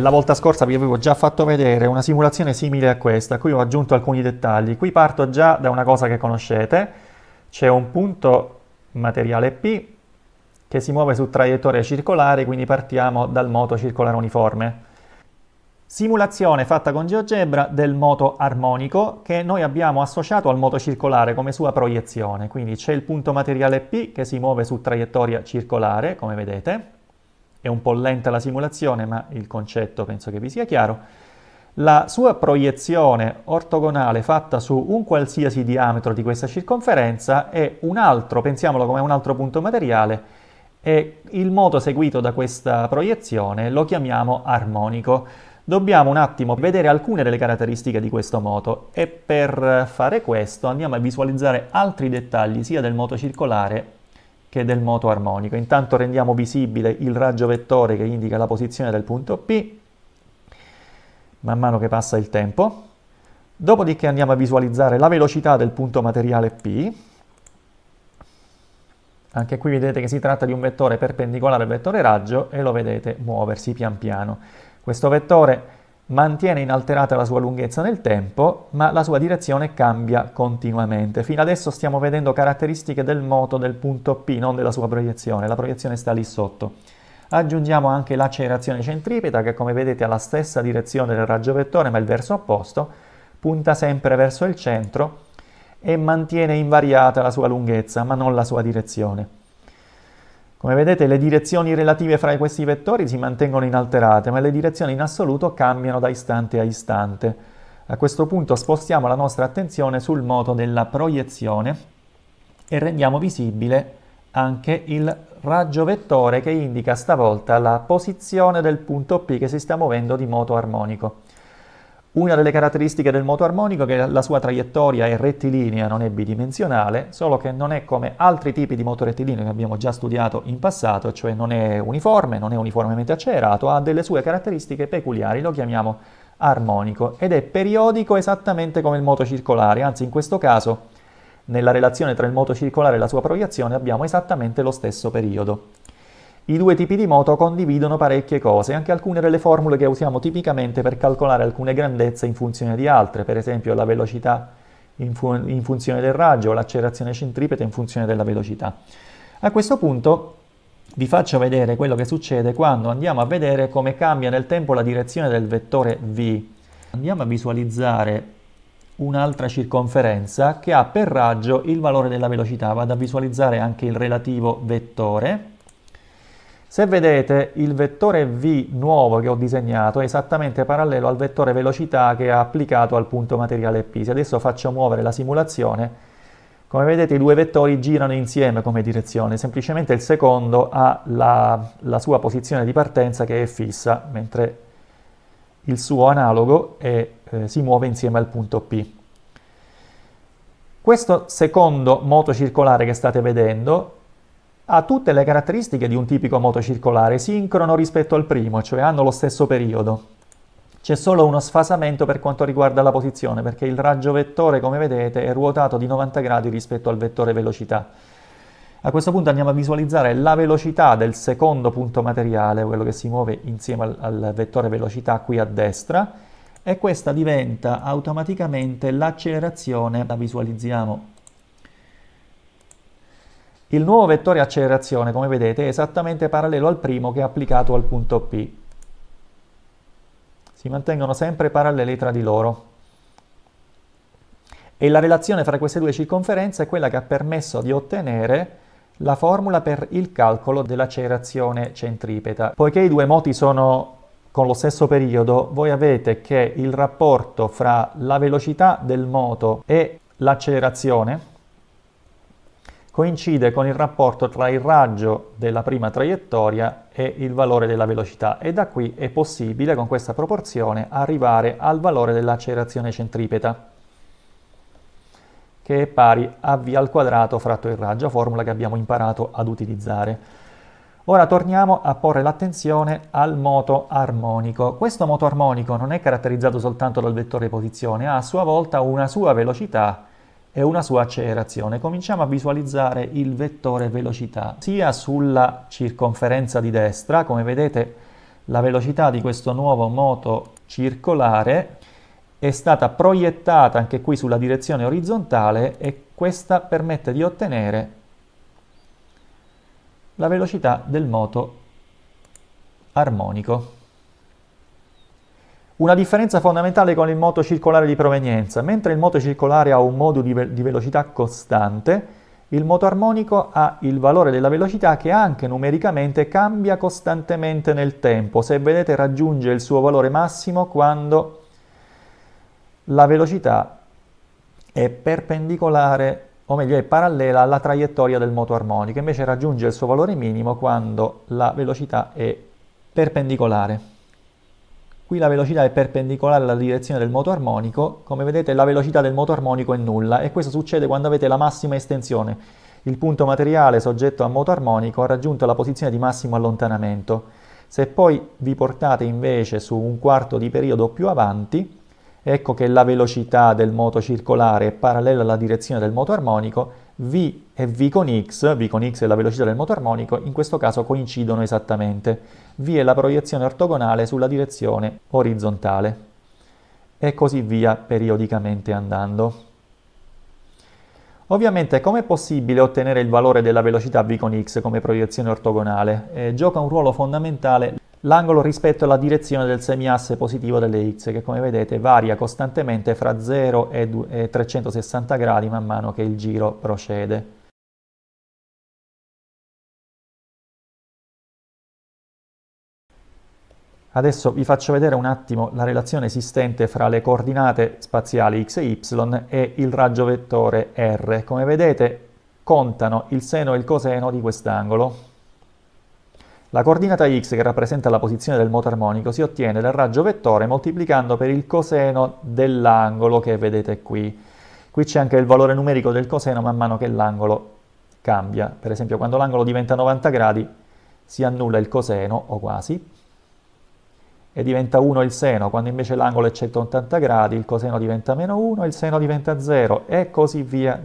la volta scorsa vi avevo già fatto vedere una simulazione simile a questa, qui ho aggiunto alcuni dettagli. Qui parto già da una cosa che conoscete, c'è un punto materiale P che si muove su traiettoria circolare, quindi partiamo dal moto circolare uniforme. Simulazione fatta con GeoGebra del moto armonico che noi abbiamo associato al moto circolare come sua proiezione, quindi c'è il punto materiale P che si muove su traiettoria circolare, come vedete, è un po' lenta la simulazione, ma il concetto penso che vi sia chiaro. La sua proiezione ortogonale fatta su un qualsiasi diametro di questa circonferenza è un altro, pensiamolo come un altro punto materiale, e il moto seguito da questa proiezione lo chiamiamo armonico. Dobbiamo un attimo vedere alcune delle caratteristiche di questo moto e per fare questo andiamo a visualizzare altri dettagli sia del moto circolare che del moto armonico. Intanto rendiamo visibile il raggio vettore che indica la posizione del punto P man mano che passa il tempo. Dopodiché andiamo a visualizzare la velocità del punto materiale P. Anche qui vedete che si tratta di un vettore perpendicolare al vettore raggio e lo vedete muoversi pian piano. Questo vettore mantiene inalterata la sua lunghezza nel tempo, ma la sua direzione cambia continuamente. Fino adesso stiamo vedendo caratteristiche del moto del punto P, non della sua proiezione, la proiezione sta lì sotto. Aggiungiamo anche l'accelerazione centripeta che come vedete ha la stessa direzione del raggio vettore ma il verso opposto, punta sempre verso il centro e mantiene invariata la sua lunghezza ma non la sua direzione. Come vedete le direzioni relative fra questi vettori si mantengono inalterate, ma le direzioni in assoluto cambiano da istante a istante. A questo punto spostiamo la nostra attenzione sul moto della proiezione e rendiamo visibile anche il raggio vettore che indica stavolta la posizione del punto P che si sta muovendo di moto armonico. Una delle caratteristiche del moto armonico è che la sua traiettoria è rettilinea, non è bidimensionale, solo che non è come altri tipi di moto rettilineo che abbiamo già studiato in passato, cioè non è uniforme, non è uniformemente accelerato, ha delle sue caratteristiche peculiari, lo chiamiamo armonico ed è periodico esattamente come il moto circolare, anzi in questo caso nella relazione tra il moto circolare e la sua proiezione abbiamo esattamente lo stesso periodo. I due tipi di moto condividono parecchie cose, anche alcune delle formule che usiamo tipicamente per calcolare alcune grandezze in funzione di altre, per esempio la velocità in, fu- in funzione del raggio o l'accelerazione centripeta in funzione della velocità. A questo punto vi faccio vedere quello che succede quando andiamo a vedere come cambia nel tempo la direzione del vettore V. Andiamo a visualizzare un'altra circonferenza che ha per raggio il valore della velocità, vado a visualizzare anche il relativo vettore se vedete il vettore V nuovo che ho disegnato è esattamente parallelo al vettore velocità che ha applicato al punto materiale P. Se adesso faccio muovere la simulazione, come vedete i due vettori girano insieme come direzione, semplicemente il secondo ha la, la sua posizione di partenza che è fissa, mentre il suo analogo è, eh, si muove insieme al punto P. Questo secondo moto circolare che state vedendo ha tutte le caratteristiche di un tipico motocircolare, sincrono rispetto al primo, cioè hanno lo stesso periodo. C'è solo uno sfasamento per quanto riguarda la posizione, perché il raggio vettore, come vedete, è ruotato di 90 gradi rispetto al vettore velocità. A questo punto andiamo a visualizzare la velocità del secondo punto materiale, quello che si muove insieme al, al vettore velocità qui a destra, e questa diventa automaticamente l'accelerazione, la visualizziamo il nuovo vettore accelerazione, come vedete, è esattamente parallelo al primo che è applicato al punto P. Si mantengono sempre paralleli tra di loro. E la relazione fra queste due circonferenze è quella che ha permesso di ottenere la formula per il calcolo dell'accelerazione centripeta. Poiché i due moti sono con lo stesso periodo, voi avete che il rapporto fra la velocità del moto e l'accelerazione coincide con il rapporto tra il raggio della prima traiettoria e il valore della velocità e da qui è possibile con questa proporzione arrivare al valore dell'accelerazione centripeta che è pari a v al quadrato fratto il raggio, formula che abbiamo imparato ad utilizzare. Ora torniamo a porre l'attenzione al moto armonico. Questo moto armonico non è caratterizzato soltanto dal vettore posizione, ha a sua volta una sua velocità e una sua accelerazione. Cominciamo a visualizzare il vettore velocità sia sulla circonferenza di destra, come vedete la velocità di questo nuovo moto circolare è stata proiettata anche qui sulla direzione orizzontale e questa permette di ottenere la velocità del moto armonico. Una differenza fondamentale con il moto circolare di provenienza, mentre il moto circolare ha un modulo di, ve di velocità costante, il moto armonico ha il valore della velocità che anche numericamente cambia costantemente nel tempo. Se vedete raggiunge il suo valore massimo quando la velocità è perpendicolare, o meglio è parallela alla traiettoria del moto armonico, invece raggiunge il suo valore minimo quando la velocità è perpendicolare. Qui la velocità è perpendicolare alla direzione del moto armonico, come vedete la velocità del moto armonico è nulla e questo succede quando avete la massima estensione. Il punto materiale soggetto al moto armonico ha raggiunto la posizione di massimo allontanamento. Se poi vi portate invece su un quarto di periodo più avanti, ecco che la velocità del moto circolare è parallela alla direzione del moto armonico V e V con X, V con X è la velocità del moto armonico, in questo caso coincidono esattamente. V è la proiezione ortogonale sulla direzione orizzontale. E così via periodicamente andando. Ovviamente come è possibile ottenere il valore della velocità V con X come proiezione ortogonale? Eh, gioca un ruolo fondamentale l'angolo rispetto alla direzione del semiasse positivo delle x che come vedete varia costantemente fra 0 e 360 gradi man mano che il giro procede. Adesso vi faccio vedere un attimo la relazione esistente fra le coordinate spaziali x e y e il raggio vettore r. Come vedete contano il seno e il coseno di quest'angolo, la coordinata x che rappresenta la posizione del moto armonico si ottiene dal raggio vettore moltiplicando per il coseno dell'angolo che vedete qui. Qui c'è anche il valore numerico del coseno man mano che l'angolo cambia. Per esempio quando l'angolo diventa 90 gradi si annulla il coseno o quasi e diventa 1 il seno, quando invece l'angolo è 180 gradi il coseno diventa meno 1, il seno diventa 0 e così via.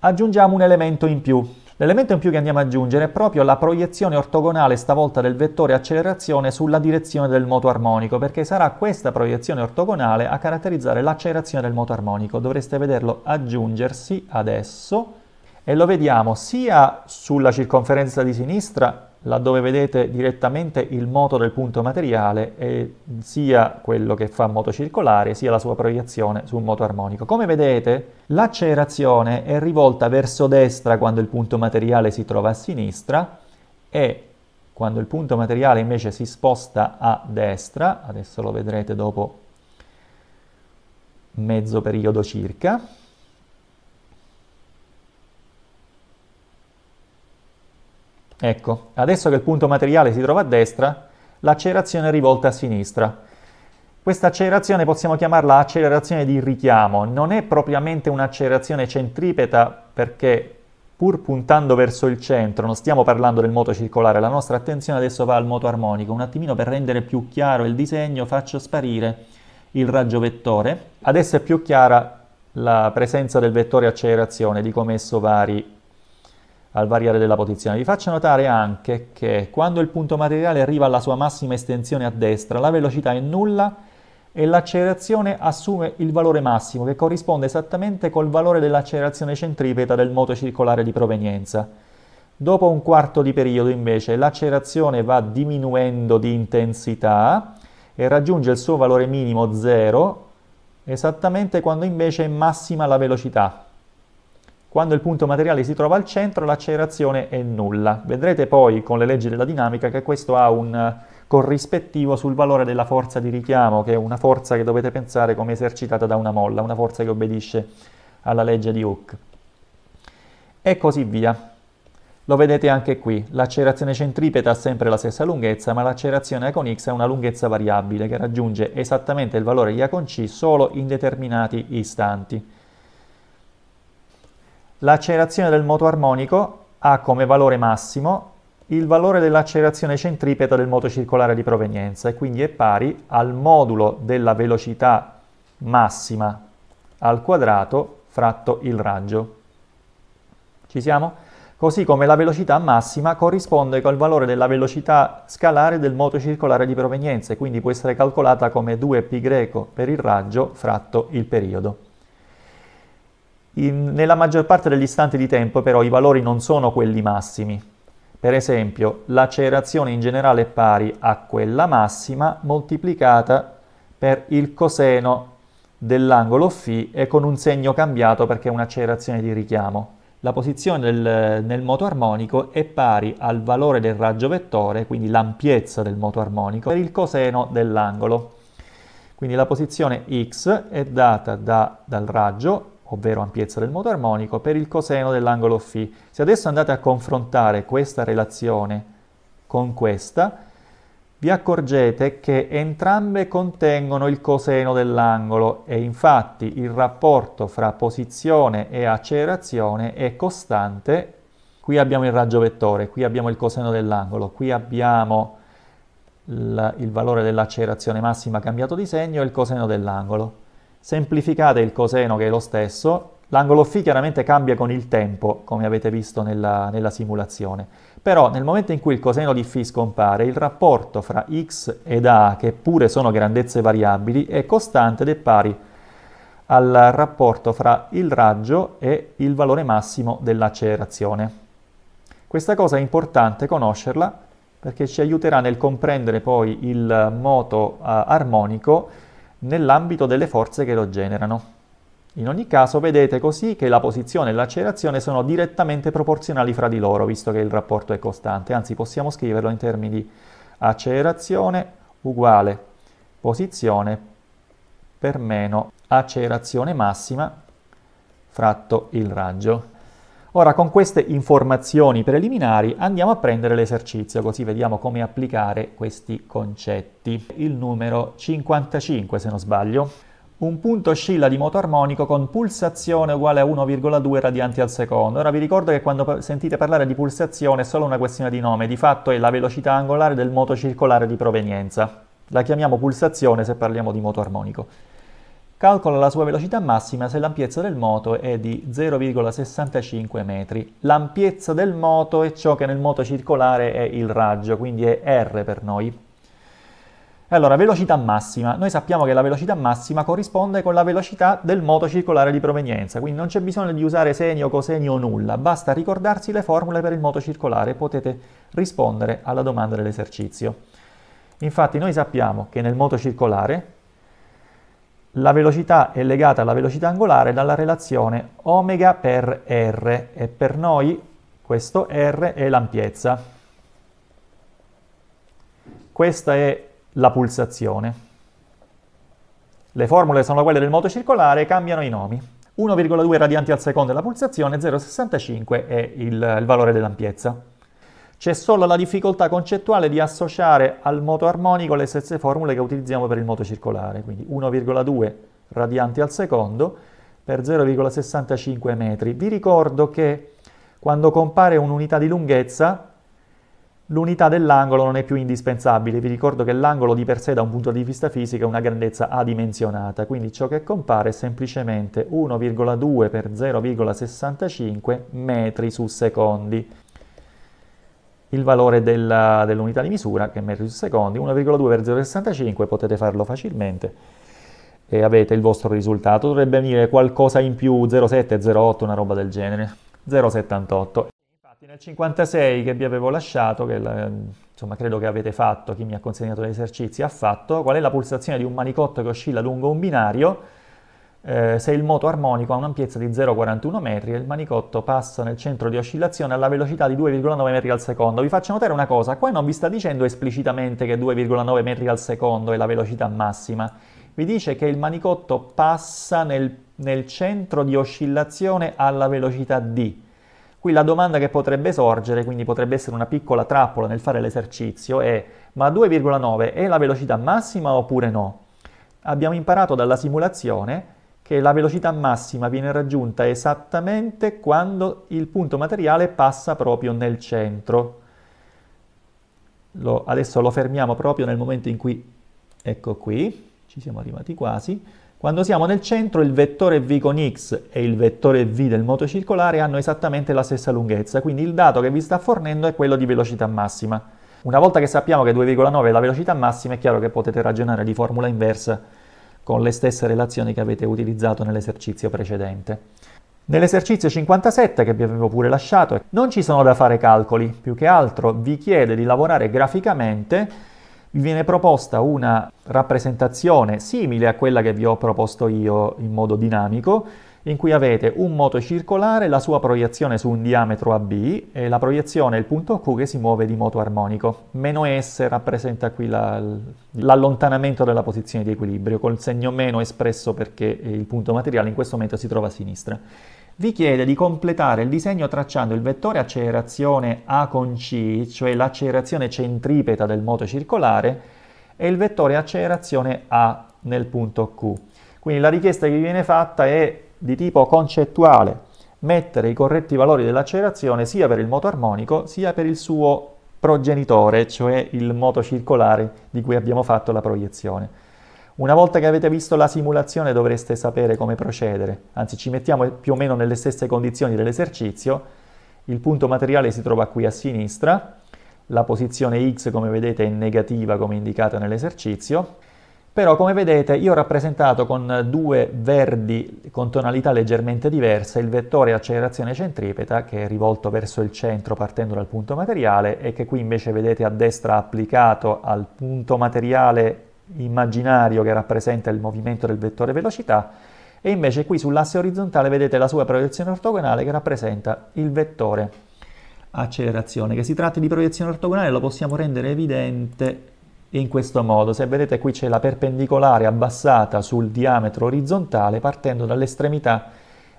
Aggiungiamo un elemento in più, L'elemento in più che andiamo ad aggiungere è proprio la proiezione ortogonale stavolta del vettore accelerazione sulla direzione del moto armonico, perché sarà questa proiezione ortogonale a caratterizzare l'accelerazione del moto armonico. Dovreste vederlo aggiungersi adesso e lo vediamo sia sulla circonferenza di sinistra laddove vedete direttamente il moto del punto materiale e sia quello che fa moto circolare sia la sua proiezione su un moto armonico. Come vedete l'accelerazione è rivolta verso destra quando il punto materiale si trova a sinistra e quando il punto materiale invece si sposta a destra, adesso lo vedrete dopo mezzo periodo circa, Ecco, adesso che il punto materiale si trova a destra, l'accelerazione è rivolta a sinistra. Questa accelerazione possiamo chiamarla accelerazione di richiamo, non è propriamente un'accelerazione centripeta perché pur puntando verso il centro, non stiamo parlando del moto circolare, la nostra attenzione adesso va al moto armonico. Un attimino per rendere più chiaro il disegno faccio sparire il raggio vettore. Adesso è più chiara la presenza del vettore accelerazione, di come esso vari al variare della posizione. Vi faccio notare anche che quando il punto materiale arriva alla sua massima estensione a destra, la velocità è nulla e l'accelerazione assume il valore massimo, che corrisponde esattamente col valore dell'accelerazione centripeta del moto circolare di provenienza. Dopo un quarto di periodo, invece, l'accelerazione va diminuendo di intensità e raggiunge il suo valore minimo 0 esattamente quando invece è massima la velocità. Quando il punto materiale si trova al centro l'accelerazione è nulla. Vedrete poi con le leggi della dinamica che questo ha un eh, corrispettivo sul valore della forza di richiamo, che è una forza che dovete pensare come esercitata da una molla, una forza che obbedisce alla legge di Hooke. E così via. Lo vedete anche qui, l'accelerazione centripeta ha sempre la stessa lunghezza, ma l'accelerazione A con X è una lunghezza variabile che raggiunge esattamente il valore di A con C solo in determinati istanti. L'accelerazione del moto armonico ha come valore massimo il valore dell'accelerazione centripeta del moto circolare di provenienza e quindi è pari al modulo della velocità massima al quadrato fratto il raggio. Ci siamo? Così come la velocità massima corrisponde col valore della velocità scalare del moto circolare di provenienza e quindi può essere calcolata come 2π per il raggio fratto il periodo. In, nella maggior parte degli istanti di tempo però i valori non sono quelli massimi. Per esempio, l'accelerazione in generale è pari a quella massima moltiplicata per il coseno dell'angolo φ e con un segno cambiato perché è un'accelerazione di richiamo. La posizione del, nel moto armonico è pari al valore del raggio vettore, quindi l'ampiezza del moto armonico, per il coseno dell'angolo. Quindi la posizione x è data da, dal raggio ovvero ampiezza del moto armonico, per il coseno dell'angolo φ. Se adesso andate a confrontare questa relazione con questa, vi accorgete che entrambe contengono il coseno dell'angolo e infatti il rapporto fra posizione e accelerazione è costante. Qui abbiamo il raggio vettore, qui abbiamo il coseno dell'angolo, qui abbiamo il, il valore dell'accelerazione massima cambiato di segno e il coseno dell'angolo semplificate il coseno che è lo stesso, l'angolo φ chiaramente cambia con il tempo, come avete visto nella, nella simulazione, però nel momento in cui il coseno di φ scompare, il rapporto fra x ed a, che pure sono grandezze variabili, è costante ed è pari al rapporto fra il raggio e il valore massimo dell'accelerazione. Questa cosa è importante conoscerla perché ci aiuterà nel comprendere poi il moto uh, armonico nell'ambito delle forze che lo generano. In ogni caso vedete così che la posizione e l'accelerazione sono direttamente proporzionali fra di loro, visto che il rapporto è costante, anzi possiamo scriverlo in termini di accelerazione uguale posizione per meno accelerazione massima fratto il raggio. Ora con queste informazioni preliminari andiamo a prendere l'esercizio così vediamo come applicare questi concetti. Il numero 55 se non sbaglio. Un punto oscilla di moto armonico con pulsazione uguale a 1,2 radianti al secondo. Ora vi ricordo che quando sentite parlare di pulsazione è solo una questione di nome, di fatto è la velocità angolare del moto circolare di provenienza. La chiamiamo pulsazione se parliamo di moto armonico. Calcola la sua velocità massima se l'ampiezza del moto è di 0,65 metri. L'ampiezza del moto è ciò che nel moto circolare è il raggio, quindi è R per noi. Allora, velocità massima. Noi sappiamo che la velocità massima corrisponde con la velocità del moto circolare di provenienza, quindi non c'è bisogno di usare segno, cosenio o nulla, basta ricordarsi le formule per il moto circolare e potete rispondere alla domanda dell'esercizio. Infatti noi sappiamo che nel moto circolare la velocità è legata alla velocità angolare dalla relazione omega per r e per noi questo r è l'ampiezza. Questa è la pulsazione. Le formule sono quelle del moto circolare, cambiano i nomi. 1,2 radianti al secondo è la pulsazione, 0,65 è il, il valore dell'ampiezza. C'è solo la difficoltà concettuale di associare al moto armonico le stesse formule che utilizziamo per il moto circolare, quindi 1,2 radianti al secondo per 0,65 metri. Vi ricordo che quando compare un'unità di lunghezza, l'unità dell'angolo non è più indispensabile. Vi ricordo che l'angolo di per sé da un punto di vista fisico è una grandezza adimensionata, quindi ciò che compare è semplicemente 1,2 per 0,65 metri su secondi il valore della, dell'unità di misura, che è metri su secondi, 1,2 per 0,65, potete farlo facilmente e avete il vostro risultato. Dovrebbe venire qualcosa in più, 0,7, 0,8, una roba del genere, 0,78. Infatti nel 56 che vi avevo lasciato, che la, insomma credo che avete fatto, chi mi ha consegnato gli esercizi ha fatto, qual è la pulsazione di un manicotto che oscilla lungo un binario? eh, se il moto armonico ha un'ampiezza di 0,41 metri e il manicotto passa nel centro di oscillazione alla velocità di 2,9 metri al secondo. Vi faccio notare una cosa, qua non vi sta dicendo esplicitamente che 2,9 metri al secondo è la velocità massima, vi dice che il manicotto passa nel, nel centro di oscillazione alla velocità d. Qui la domanda che potrebbe sorgere, quindi potrebbe essere una piccola trappola nel fare l'esercizio, è ma 2,9 è la velocità massima oppure no? Abbiamo imparato dalla simulazione che la velocità massima viene raggiunta esattamente quando il punto materiale passa proprio nel centro. Lo, adesso lo fermiamo proprio nel momento in cui, ecco qui, ci siamo arrivati quasi, quando siamo nel centro il vettore V con X e il vettore V del moto circolare hanno esattamente la stessa lunghezza, quindi il dato che vi sta fornendo è quello di velocità massima. Una volta che sappiamo che 2,9 è la velocità massima, è chiaro che potete ragionare di formula inversa con le stesse relazioni che avete utilizzato nell'esercizio precedente. Nell'esercizio 57, che vi avevo pure lasciato, non ci sono da fare calcoli, più che altro vi chiede di lavorare graficamente vi viene proposta una rappresentazione simile a quella che vi ho proposto io in modo dinamico, in cui avete un moto circolare, la sua proiezione su un diametro AB e la proiezione è il punto Q che si muove di moto armonico. Meno S rappresenta qui la, l'allontanamento della posizione di equilibrio, col segno meno espresso perché eh, il punto materiale in questo momento si trova a sinistra. Vi chiede di completare il disegno tracciando il vettore accelerazione A con C, cioè l'accelerazione centripeta del moto circolare, e il vettore accelerazione A nel punto Q. Quindi la richiesta che vi viene fatta è di tipo concettuale mettere i corretti valori dell'accelerazione sia per il moto armonico sia per il suo progenitore, cioè il moto circolare di cui abbiamo fatto la proiezione. Una volta che avete visto la simulazione dovreste sapere come procedere, anzi ci mettiamo più o meno nelle stesse condizioni dell'esercizio, il punto materiale si trova qui a sinistra, la posizione x come vedete è negativa come indicata nell'esercizio, però come vedete io ho rappresentato con due verdi con tonalità leggermente diverse il vettore accelerazione centripeta che è rivolto verso il centro partendo dal punto materiale e che qui invece vedete a destra applicato al punto materiale immaginario che rappresenta il movimento del vettore velocità e invece qui sull'asse orizzontale vedete la sua proiezione ortogonale che rappresenta il vettore accelerazione. Che si tratti di proiezione ortogonale lo possiamo rendere evidente in questo modo. Se vedete qui c'è la perpendicolare abbassata sul diametro orizzontale partendo dall'estremità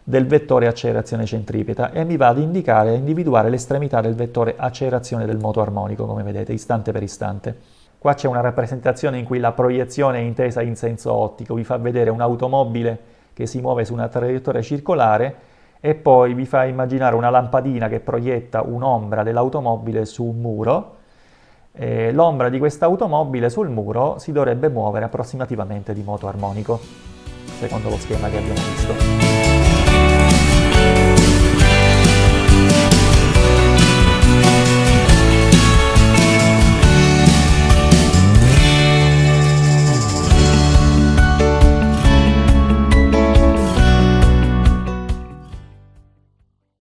del vettore accelerazione centripeta e mi va ad indicare e individuare l'estremità del vettore accelerazione del moto armonico, come vedete, istante per istante. Qua c'è una rappresentazione in cui la proiezione è intesa in senso ottico, vi fa vedere un'automobile che si muove su una traiettoria circolare e poi vi fa immaginare una lampadina che proietta un'ombra dell'automobile su un muro eh, l'ombra di questa automobile sul muro si dovrebbe muovere approssimativamente di moto armonico, secondo lo schema che abbiamo visto.